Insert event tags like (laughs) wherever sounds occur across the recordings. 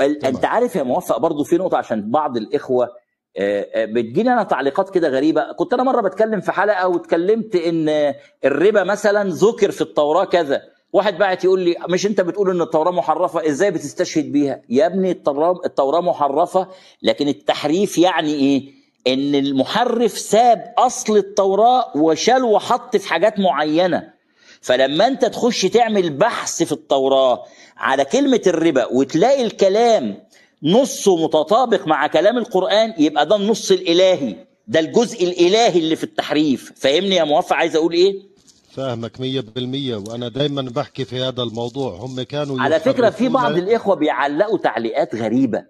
انت عارف يا موفق برضو في نقطه عشان بعض الاخوه آه، آه، بتجيني انا تعليقات كده غريبه كنت انا مره بتكلم في حلقه واتكلمت ان الربا مثلا ذكر في التوراه كذا واحد بعت يقول لي مش انت بتقول ان التوراه محرفه ازاي بتستشهد بيها يا ابني التوراه محرفه لكن التحريف يعني ايه ان المحرف ساب اصل التوراه وشال وحط في حاجات معينه فلما انت تخش تعمل بحث في التوراة على كلمة الربا وتلاقي الكلام نصه متطابق مع كلام القرآن يبقى ده النص الإلهي ده الجزء الإلهي اللي في التحريف فاهمني يا موفق عايز أقول إيه؟ فاهمك 100% وانا دايما بحكي في هذا الموضوع هم كانوا على فكره في بعض الاخوه بيعلقوا تعليقات غريبه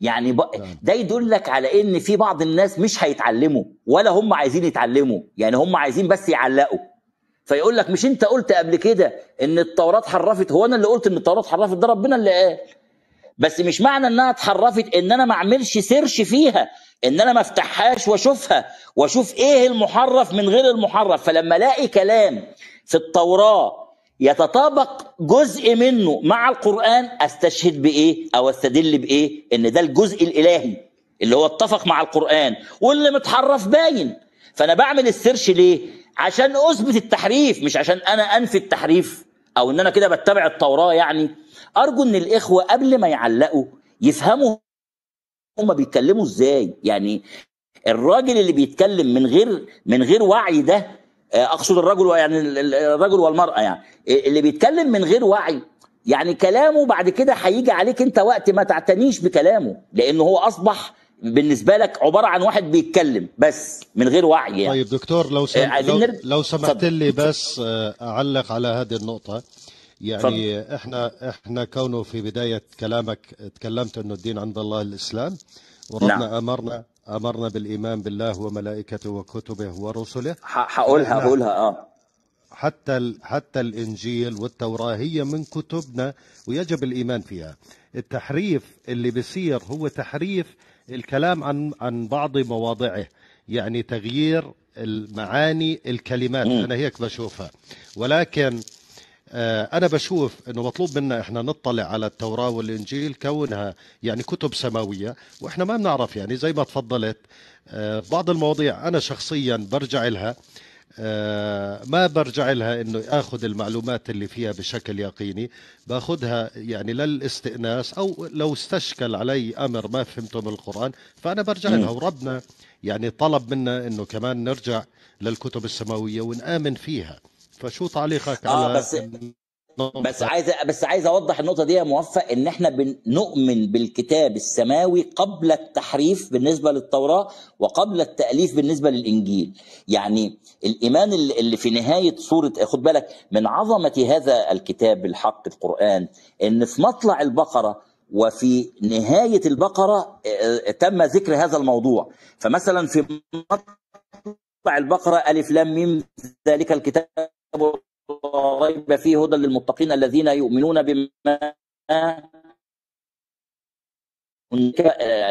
يعني ب... نعم. ده يدل لك على ان في بعض الناس مش هيتعلموا ولا هم عايزين يتعلموا يعني هم عايزين بس يعلقوا فيقول لك مش انت قلت قبل كده ان التوراه حرفت هو انا اللي قلت ان التوراه حرفت ده ربنا اللي قال بس مش معنى انها اتحرفت ان انا ما اعملش سيرش فيها ان انا ما افتحهاش واشوفها واشوف ايه المحرف من غير المحرف فلما الاقي كلام في التوراه يتطابق جزء منه مع القران استشهد بايه او استدل بايه ان ده الجزء الالهي اللي هو اتفق مع القران واللي متحرف باين فانا بعمل السيرش ليه عشان اثبت التحريف مش عشان انا انفي التحريف او ان انا كده بتبع التوراه يعني ارجو ان الاخوه قبل ما يعلقوا يفهموا هما بيتكلموا ازاي يعني الراجل اللي بيتكلم من غير من غير وعي ده آه، اقصد الرجل يعني الرجل والمراه يعني اللي بيتكلم من غير وعي يعني كلامه بعد كده هيجي عليك انت وقت ما تعتنيش بكلامه لان هو اصبح بالنسبه لك عباره عن واحد بيتكلم بس من غير وعي يعني. طيب دكتور لو سم... آه، لو, لو سمحت لي بس آه، اعلق على هذه النقطه يعني صدق. احنا احنا كونه في بدايه كلامك تكلمت انه الدين عند الله الاسلام وربنا نعم. امرنا امرنا بالايمان بالله وملائكته وكتبه ورسله هقولها هقولها اه حتى ال... حتى الانجيل والتوراه هي من كتبنا ويجب الايمان فيها التحريف اللي بيصير هو تحريف الكلام عن عن بعض مواضعه يعني تغيير المعاني الكلمات انا هيك بشوفها ولكن آه، أنا بشوف إنه مطلوب منا إحنا نطلع على التوراة والإنجيل كونها يعني كتب سماوية وإحنا ما بنعرف يعني زي ما تفضلت آه، بعض المواضيع أنا شخصيا برجع لها آه، ما برجع لها انه اخذ المعلومات اللي فيها بشكل يقيني باخذها يعني للاستئناس او لو استشكل علي امر ما فهمته من القران فانا برجع لها وربنا يعني طلب منا انه كمان نرجع للكتب السماويه ونامن فيها فشو تعليقك آه، على آه بس بس عايز بس عايز اوضح النقطه دي يا موفق ان احنا بنؤمن بالكتاب السماوي قبل التحريف بالنسبه للتوراه وقبل التاليف بالنسبه للانجيل يعني الايمان اللي في نهايه سوره خد بالك من عظمه هذا الكتاب الحق القران ان في مطلع البقره وفي نهايه البقره تم ذكر هذا الموضوع فمثلا في مطلع البقره الف لام ميم ذلك الكتاب ريب فيه هدى للمتقين الذين يؤمنون بما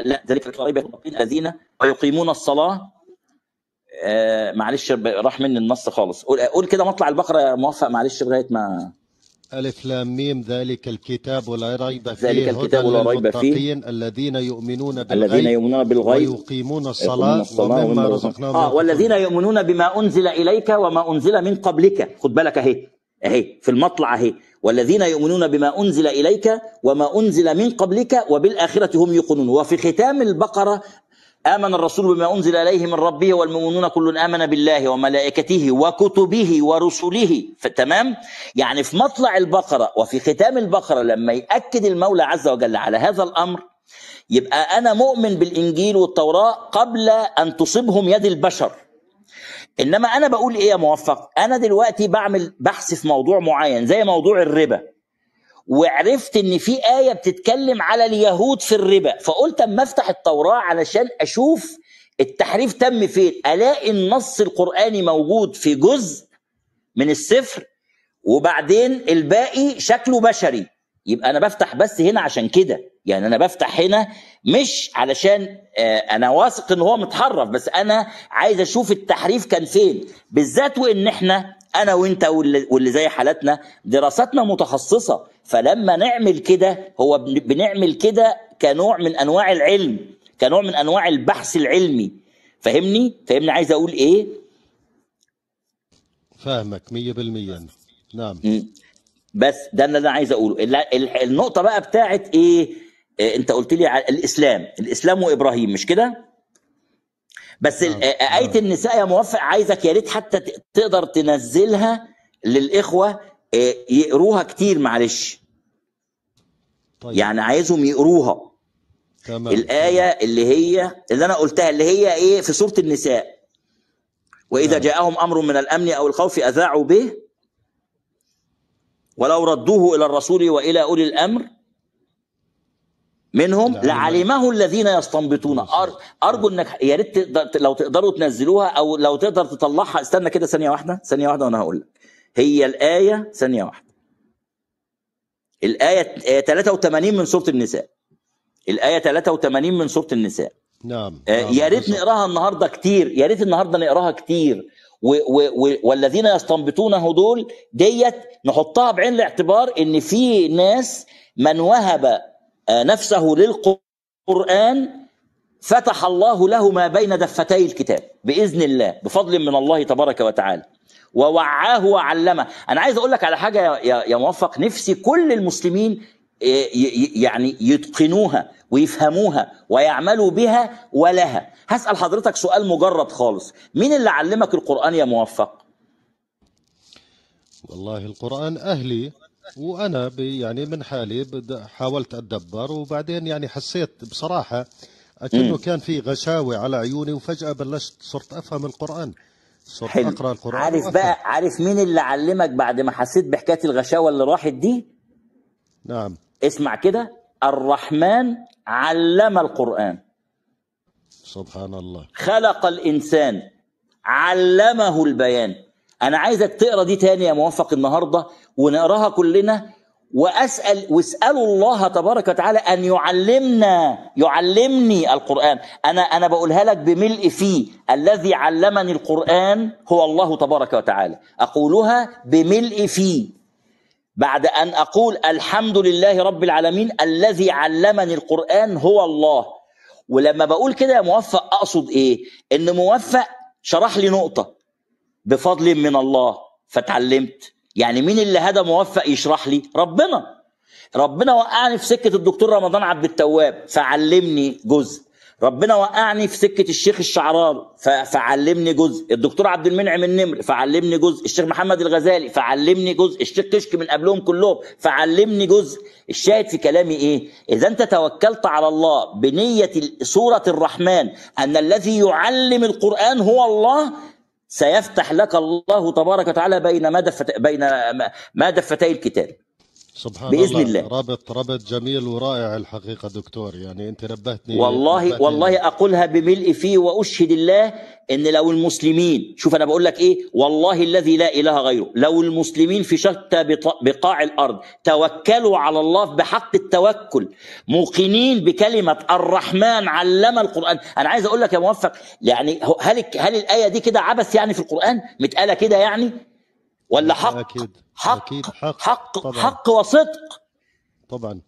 لا ذلك لا ريب المتقين الذين ويقيمون الصلاه آه، معلش راح مني النص خالص قول كده مطلع البقره يا موفق معلش لغايه ما ألف لام ميم ذلك الكتاب لا ريب فيه ذلك الكتاب لا ريب فيه الذين يؤمنون بالغيب الذين يؤمنون بالغيب ويقيمون الصلاة, الصلاة ومما رزقناهم آه والذين يؤمنون بما أنزل إليك وما أنزل من قبلك خد بالك أهي أهي في المطلع أهي والذين يؤمنون بما أنزل إليك وما أنزل من قبلك وبالآخرة هم يقنون وفي ختام البقرة آمن الرسول بما أنزل إليه من ربه والمؤمنون كل آمن بالله وملائكته وكتبه ورسله تمام يعني في مطلع البقرة وفي ختام البقرة لما يأكد المولى عز وجل على هذا الأمر يبقى أنا مؤمن بالإنجيل والتوراة قبل أن تصيبهم يد البشر إنما أنا بقول إيه يا موفق أنا دلوقتي بعمل بحث في موضوع معين زي موضوع الربا وعرفت ان في ايه بتتكلم على اليهود في الربا فقلت اما افتح التوراه علشان اشوف التحريف تم فين الاقي النص القراني موجود في جزء من السفر وبعدين الباقي شكله بشري يبقى انا بفتح بس هنا عشان كده يعني انا بفتح هنا مش علشان آه، انا واثق ان هو متحرف بس انا عايز اشوف التحريف كان فين بالذات وان احنا انا وانت واللي زي حالاتنا دراستنا متخصصه فلما نعمل كده هو بنعمل كده كنوع من انواع العلم كنوع من انواع البحث العلمي فاهمني فاهمني عايز اقول ايه فاهمك 100% نعم بس ده اللي انا عايز اقوله النقطه بقى بتاعت ايه آه، انت قلت لي على الاسلام الاسلام وابراهيم مش كده بس نعم. آه. آية نعم. النساء يا موفق عايزك يا ريت حتى تقدر تنزلها للإخوة آه، يقروها كتير معلش طيب. يعني عايزهم يقروها تمام. الآية اللي هي اللي أنا قلتها اللي هي إيه في سورة النساء وإذا تمام. نعم. جاءهم أمر من الأمن أو الخوف أذاعوا به ولو ردوه إلى الرسول وإلى أولي الأمر منهم نعم. لعلمه الذين يستنبطون نعم. ارجو انك يا ريت لو تقدروا تنزلوها او لو تقدر تطلعها استنى كده ثانيه واحده ثانيه واحده وانا هقول لك هي الايه ثانيه واحده الآية 83 آية من سورة النساء الآية 83 من سورة النساء نعم, آه، نعم، يا ريت نقراها النهارده كتير يا ريت النهارده نقراها كتير و و و والذين يستنبطونه دول ديت نحطها بعين الاعتبار ان في ناس من وهب آه، نفسه للقران فتح الله له ما بين دفتي الكتاب باذن الله بفضل من الله تبارك وتعالى ووعاه وعلمه انا عايز اقول لك على حاجه يا موفق نفسي كل المسلمين آه، يعني يتقنوها ويفهموها ويعملوا بها ولها هسال حضرتك سؤال مجرد خالص مين اللي علمك القران يا موفق والله القران اهلي وانا يعني من حالي حاولت اتدبر وبعدين يعني حسيت بصراحه كأنه كان في غشاوة على عيوني وفجأة بلشت صرت أفهم القرآن حلو. اقرا القران عارف بقى بقى عارف مين اللي علمك بعد ما حسيت بحكايه الغشاوه اللي راحت دي نعم اسمع كده الرحمن علم القران سبحان الله خلق الانسان علمه البيان انا عايزك تقرا دي تاني يا موفق النهارده ونقراها كلنا واسال واسالوا الله تبارك وتعالى ان يعلمنا يعلمني القران انا انا بقولها لك بملء فيه الذي علمني القران هو الله تبارك وتعالى اقولها بملء فيه بعد ان اقول الحمد لله رب العالمين الذي علمني القران هو الله ولما بقول كده يا موفق اقصد ايه ان موفق شرح لي نقطه بفضل من الله فتعلمت يعني مين اللي هدى موفق يشرح لي ربنا ربنا وقعني في سكه الدكتور رمضان عبد التواب فعلمني جزء ربنا وقعني في سكه الشيخ الشعرار فعلمني جزء الدكتور عبد المنعم النمر فعلمني جزء الشيخ محمد الغزالي فعلمني جزء الشيخ كشك من قبلهم كلهم فعلمني جزء الشاهد في كلامي ايه اذا انت توكلت على الله بنيه سوره الرحمن ان الذي يعلم القران هو الله سيفتح لك الله تبارك وتعالى بين ما دفت بين ما دفتي الكتاب سبحان باذن الله, الله. رابط رابط جميل ورائع الحقيقه دكتور يعني انت نبهتني والله نبهتني والله اقولها بملء فيه واشهد الله ان لو المسلمين شوف انا بقول لك ايه والله الذي لا اله غيره لو المسلمين في شتى بقاع الارض توكلوا على الله بحق التوكل موقنين بكلمه الرحمن علم القران انا عايز اقول لك يا موفق يعني هل هل الايه دي كده عبث يعني في القران متقاله كده يعني ولا حق أكيد. حق أكيد حق حق, طبعًا. حق وصدق طبعا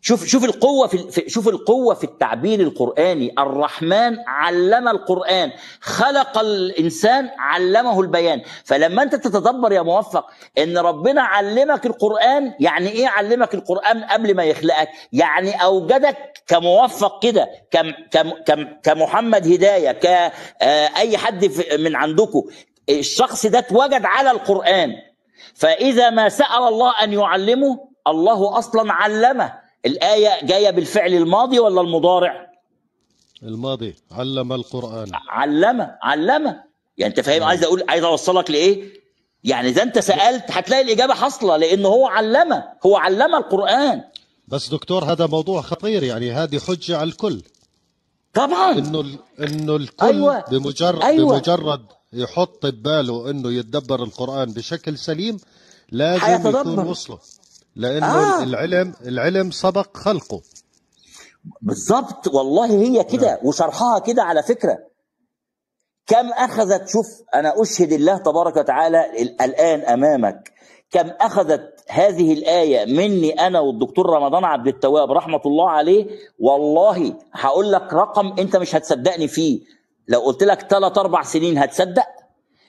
شوف شوف القوه في شوف القوه في التعبير القراني الرحمن علم القران خلق الانسان علمه البيان فلما انت تتدبر يا موفق ان ربنا علمك القران يعني ايه علمك القران قبل ما يخلقك يعني اوجدك كموفق كده كم كم كم كمحمد هدايه كاي آه، حد من عندكم الشخص ده اتوجد على القرآن فإذا ما سأل الله أن يعلمه الله أصلا علمه الآية جاية بالفعل الماضي ولا المضارع الماضي علم القرآن علمه علمه يعني أنت فاهم عايز أقول عايز أوصلك لإيه يعني إذا أنت سألت هتلاقي الإجابة حاصلة لأن هو علمه هو علم القرآن بس دكتور هذا موضوع خطير يعني هذه حجة على الكل طبعا انه انه الكل أيوة. بمجرد أيوة. بمجرد يحط بباله انه يتدبر القران بشكل سليم لازم حيتدبر. يكون وصله لانه آه. العلم العلم سبق خلقه بالظبط والله هي كده آه. وشرحها كده على فكره كم اخذت شوف انا اشهد الله تبارك وتعالى الان امامك كم اخذت هذه الايه مني انا والدكتور رمضان عبد التواب رحمه الله عليه والله هقول لك رقم انت مش هتصدقني فيه لو قلت لك ثلاث اربع سنين هتصدق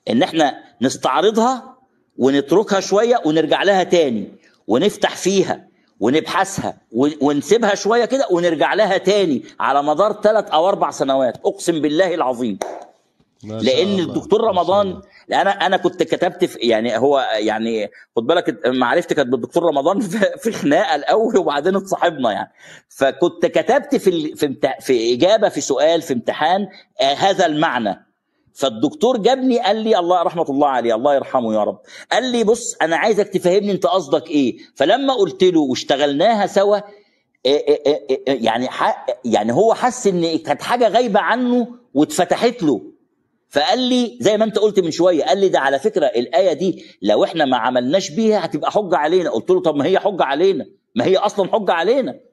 ان احنا نستعرضها ونتركها شويه ونرجع لها تاني ونفتح فيها ونبحثها ونسيبها شويه كده ونرجع لها تاني على مدار ثلاث او اربع سنوات اقسم بالله العظيم لان الدكتور رمضان انا انا كنت كتبت في يعني هو يعني خد بالك معرفتي كانت بالدكتور رمضان (laughs) في خناقه الاول وبعدين اتصاحبنا يعني فكنت كتبت في في, في اجابه في سؤال في امتحان آه، هذا المعنى فالدكتور جابني قال لي الله رحمه الله عليه الله يرحمه يا رب قال لي بص انا عايزك تفهمني انت قصدك ايه فلما قلت له واشتغلناها سوا آه، آه، يعني يعني هو حس ان كانت حاجه غايبه عنه واتفتحت له فقال لي زي ما انت قلت من شويه قال لي ده على فكره الايه دي لو احنا ما عملناش بيها هتبقى حجه علينا قلت له طب ما هي حجه علينا ما هي اصلا حجه علينا